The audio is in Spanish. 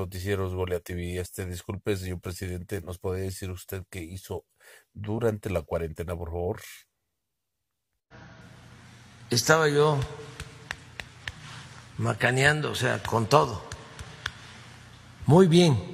noticieros Golea Este, disculpe, señor presidente, ¿nos puede decir usted qué hizo durante la cuarentena, por favor? Estaba yo macaneando, o sea, con todo. Muy bien.